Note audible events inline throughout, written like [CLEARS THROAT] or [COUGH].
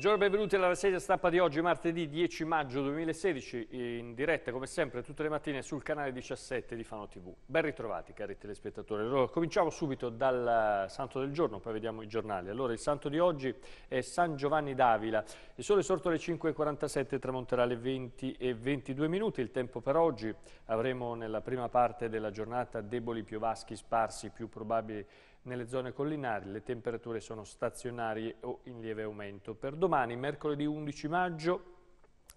Buongiorno e benvenuti alla rassegna stampa di oggi, martedì 10 maggio 2016, in diretta come sempre tutte le mattine sul canale 17 di Fano TV. Ben ritrovati cari telespettatori. Allora, cominciamo subito dal santo del giorno, poi vediamo i giornali. Allora, il santo di oggi è San Giovanni d'Avila. Il sole è sorto alle 5.47, tramonterà alle 20.22 minuti. Il tempo per oggi avremo nella prima parte della giornata deboli piovaschi sparsi, più probabili nelle zone collinari le temperature sono stazionarie o in lieve aumento. Per domani, mercoledì 11 maggio,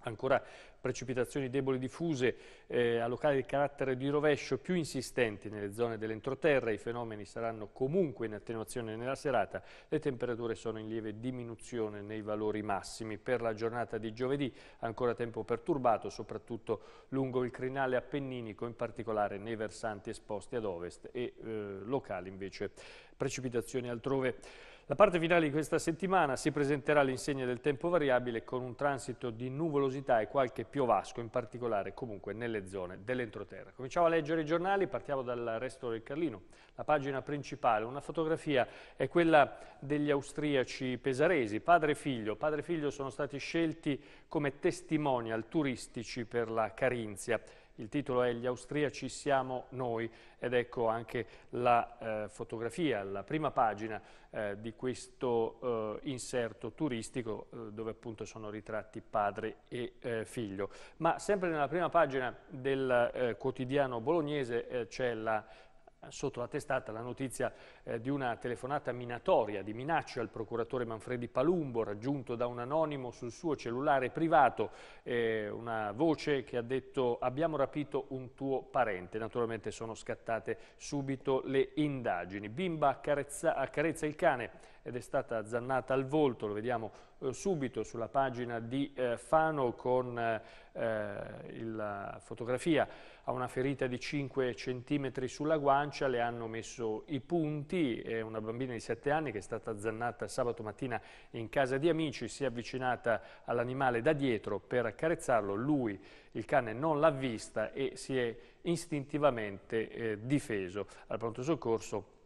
Ancora precipitazioni deboli diffuse eh, a locali di carattere di rovescio più insistenti nelle zone dell'entroterra, i fenomeni saranno comunque in attenuazione nella serata, le temperature sono in lieve diminuzione nei valori massimi. Per la giornata di giovedì ancora tempo perturbato, soprattutto lungo il crinale appenninico, in particolare nei versanti esposti ad ovest e eh, locali invece precipitazioni altrove. La parte finale di questa settimana si presenterà l'insegna del tempo variabile con un transito di nuvolosità e qualche piovasco, in particolare comunque nelle zone dell'entroterra. Cominciamo a leggere i giornali, partiamo dal resto del Carlino. La pagina principale, una fotografia, è quella degli austriaci pesaresi, padre e figlio. Padre e figlio sono stati scelti come testimonial turistici per la Carinzia il titolo è Gli austriaci siamo noi ed ecco anche la eh, fotografia, la prima pagina eh, di questo eh, inserto turistico eh, dove appunto sono ritratti padre e eh, figlio. Ma sempre nella prima pagina del eh, quotidiano bolognese c'è la sotto la testata la notizia eh, di una telefonata minatoria di minacce al procuratore Manfredi Palumbo raggiunto da un anonimo sul suo cellulare privato, eh, una voce che ha detto abbiamo rapito un tuo parente, naturalmente sono scattate subito le indagini. Bimba accarezza, accarezza il cane ed è stata zannata al volto, lo vediamo eh, subito sulla pagina di eh, Fano con eh, la fotografia, ha una ferita di 5 cm sulla guancia, le hanno messo i punti, è una bambina di 7 anni che è stata zannata sabato mattina in casa di amici, si è avvicinata all'animale da dietro per accarezzarlo, lui il cane non l'ha vista e si è istintivamente eh, difeso. Al pronto soccorso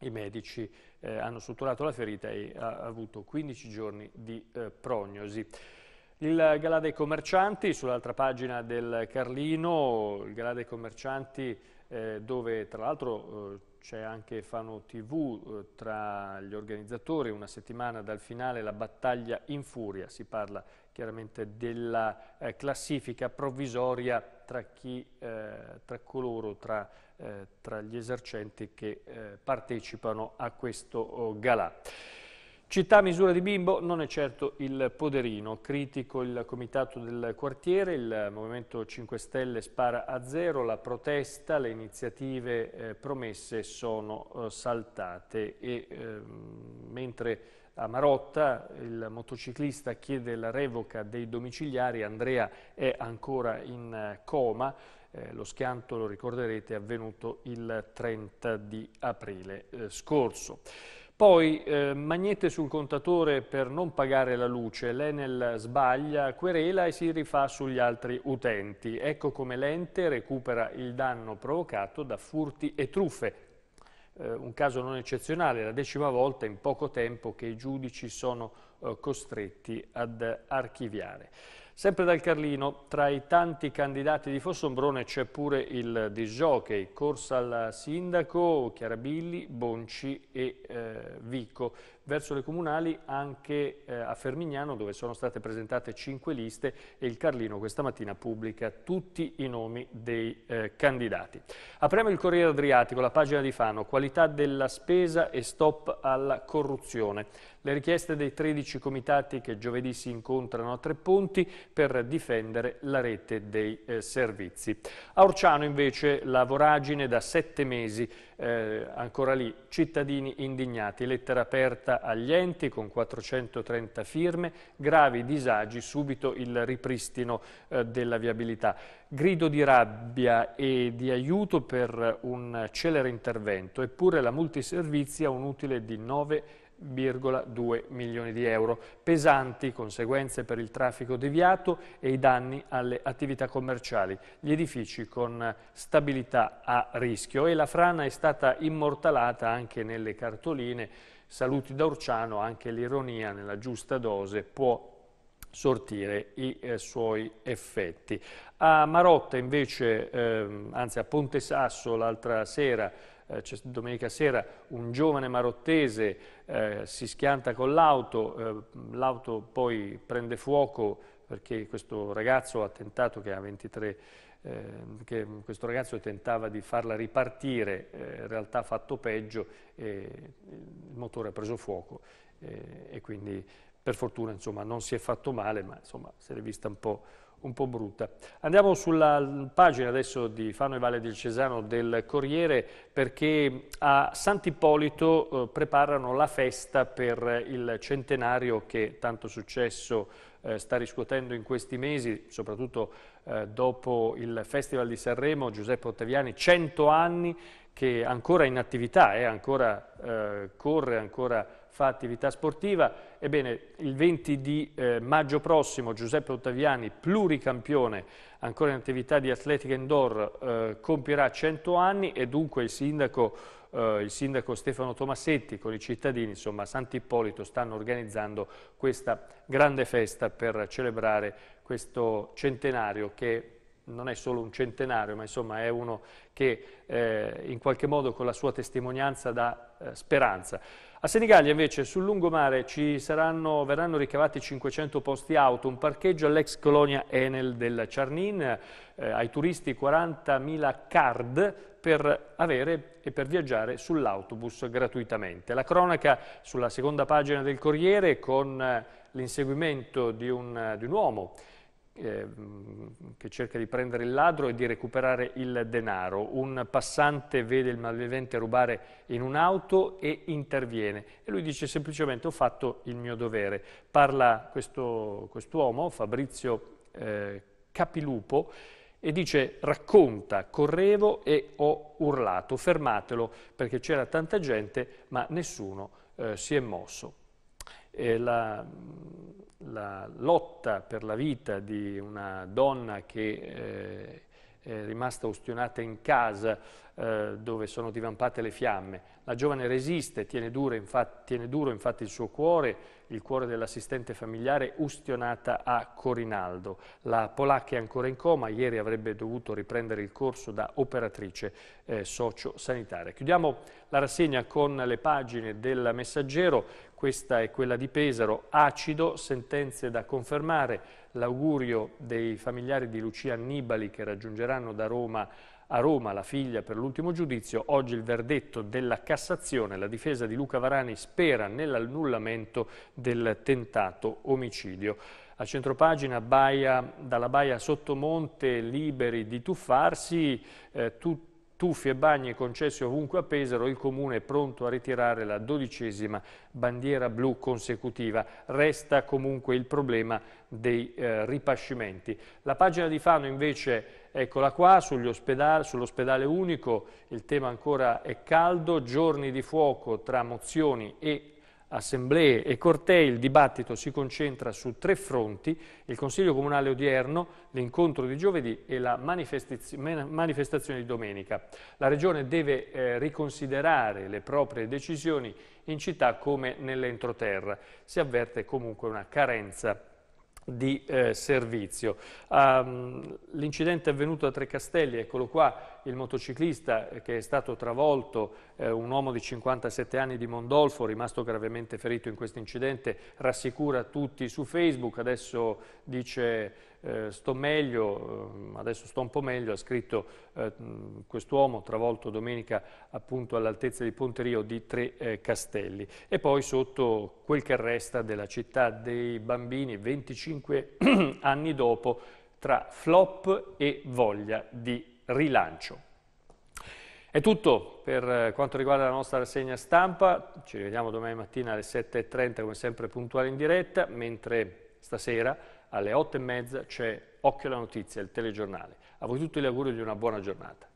i medici eh, hanno suturato la ferita e ha avuto 15 giorni di eh, prognosi. Il Galà dei Commercianti, sull'altra pagina del Carlino, il Galà dei Commercianti eh, dove tra l'altro eh, c'è anche Fano TV eh, tra gli organizzatori, una settimana dal finale la battaglia in furia, si parla chiaramente della eh, classifica provvisoria tra, chi, eh, tra coloro, tra, eh, tra, gli esercenti che eh, partecipano a questo oh, galà. Città misura di bimbo non è certo il poderino, critico il comitato del quartiere, il Movimento 5 Stelle spara a zero, la protesta, le iniziative eh, promesse sono oh, saltate e ehm, mentre a Marotta, il motociclista chiede la revoca dei domiciliari, Andrea è ancora in eh, coma, eh, lo schianto, lo ricorderete, è avvenuto il 30 di aprile eh, scorso. Poi eh, magnete sul contatore per non pagare la luce, l'Enel sbaglia, querela e si rifà sugli altri utenti. Ecco come l'ente recupera il danno provocato da furti e truffe eh, un caso non eccezionale, la decima volta in poco tempo che i giudici sono eh, costretti ad archiviare. Sempre dal Carlino, tra i tanti candidati di Fossombrone c'è pure il disjockey, corsa al sindaco Chiarabilli, Bonci e eh, Vico verso le comunali anche eh, a Fermignano dove sono state presentate cinque liste e il Carlino questa mattina pubblica tutti i nomi dei eh, candidati. Apriamo il Corriere Adriatico, la pagina di Fano, qualità della spesa e stop alla corruzione. Le richieste dei 13 comitati che giovedì si incontrano a tre punti per difendere la rete dei eh, servizi. A Orciano invece la voragine da sette mesi, eh, ancora lì cittadini indignati, lettera aperta agli enti con 430 firme, gravi disagi, subito il ripristino eh, della viabilità. Grido di rabbia e di aiuto per un celere intervento, eppure la multiservizi ha un utile di 9 1,2 milioni di euro, pesanti conseguenze per il traffico deviato e i danni alle attività commerciali, gli edifici con stabilità a rischio e la frana è stata immortalata anche nelle cartoline saluti da Urciano, anche l'ironia nella giusta dose può sortire i eh, suoi effetti. A Marotta invece, ehm, anzi a Ponte Sasso l'altra sera, eh, domenica sera, un giovane marottese eh, si schianta con l'auto, eh, l'auto poi prende fuoco perché questo ragazzo ha tentato, che ha 23, eh, che questo ragazzo tentava di farla ripartire, eh, in realtà ha fatto peggio, eh, il motore ha preso fuoco eh, e quindi per fortuna insomma, non si è fatto male, ma insomma, si è vista un po', un po' brutta. Andiamo sulla pagina adesso di Fano e Valle del Cesano del Corriere perché a Sant'Ippolito eh, preparano la festa per il centenario che tanto successo eh, sta riscuotendo in questi mesi, soprattutto eh, dopo il Festival di Sanremo, Giuseppe Ottaviani, 100 anni che ancora in attività, eh, ancora, eh, corre, ancora fa attività sportiva. Ebbene, il 20 di eh, maggio prossimo Giuseppe Ottaviani, pluricampione ancora in attività di atletica indoor, eh, compirà 100 anni e dunque il sindaco, eh, il sindaco Stefano Tomassetti con i cittadini, insomma, Sant'Ippolito stanno organizzando questa grande festa per celebrare questo centenario che non è solo un centenario, ma insomma è uno che eh, in qualche modo con la sua testimonianza dà eh, speranza. A Senigallia invece sul lungomare ci saranno, verranno ricavati 500 posti auto, un parcheggio all'ex colonia Enel del Ciarnin, eh, ai turisti 40.000 card per avere e per viaggiare sull'autobus gratuitamente. La cronaca sulla seconda pagina del Corriere con eh, l'inseguimento di, di un uomo Ehm, che cerca di prendere il ladro e di recuperare il denaro. Un passante vede il malvivente rubare in un'auto e interviene. E lui dice semplicemente ho fatto il mio dovere. Parla questo, quest'uomo, Fabrizio eh, Capilupo, e dice racconta, correvo e ho urlato, fermatelo perché c'era tanta gente ma nessuno eh, si è mosso eh, la, la, lotta per la vita di una donna che eh, è rimasta ustionata in casa eh, dove sono divampate le fiamme. La giovane resiste, tiene duro, infatti, tiene duro infatti il suo cuore, il cuore dell'assistente familiare ustionata a Corinaldo. La polacca è ancora in coma, ieri avrebbe dovuto riprendere il corso da operatrice eh, socio-sanitaria. Chiudiamo la rassegna con le pagine del messaggero, questa è quella di Pesaro, acido, sentenze da confermare, l'augurio dei familiari di Lucia Annibali che raggiungeranno da Roma a Roma la figlia per l'ultimo giudizio, oggi il verdetto della Cassazione. La difesa di Luca Varani spera nell'annullamento del tentato omicidio. A centropagina Baia, dalla Baia Sottomonte liberi di tuffarsi, eh, tutti tuffi e bagni concessi ovunque a Pesaro, il Comune è pronto a ritirare la dodicesima bandiera blu consecutiva. Resta comunque il problema dei eh, ripascimenti. La pagina di Fano invece, eccola qua, sull'ospedale sull unico, il tema ancora è caldo, giorni di fuoco tra mozioni e assemblee e cortei, il dibattito si concentra su tre fronti, il Consiglio Comunale odierno, l'incontro di giovedì e la manifestazione di domenica. La Regione deve eh, riconsiderare le proprie decisioni in città come nell'entroterra. Si avverte comunque una carenza di eh, servizio. Um, L'incidente è avvenuto a Trecastelli, eccolo qua, il motociclista eh, che è stato travolto eh, un uomo di 57 anni di Mondolfo, rimasto gravemente ferito in questo incidente, rassicura tutti su Facebook, adesso dice eh, sto meglio, ehm, adesso sto un po' meglio, ha scritto eh, quest'uomo travolto domenica appunto all'altezza di Ponterio di Tre eh, Castelli. E poi sotto quel che resta della città dei bambini 25 [CLEARS THROAT] anni dopo tra flop e voglia di rilancio. È tutto per eh, quanto riguarda la nostra rassegna stampa, ci rivediamo domani mattina alle 7.30 come sempre puntuale in diretta, mentre stasera alle 8.30 c'è Occhio alla notizia, il telegiornale. A voi tutti gli auguri di una buona giornata.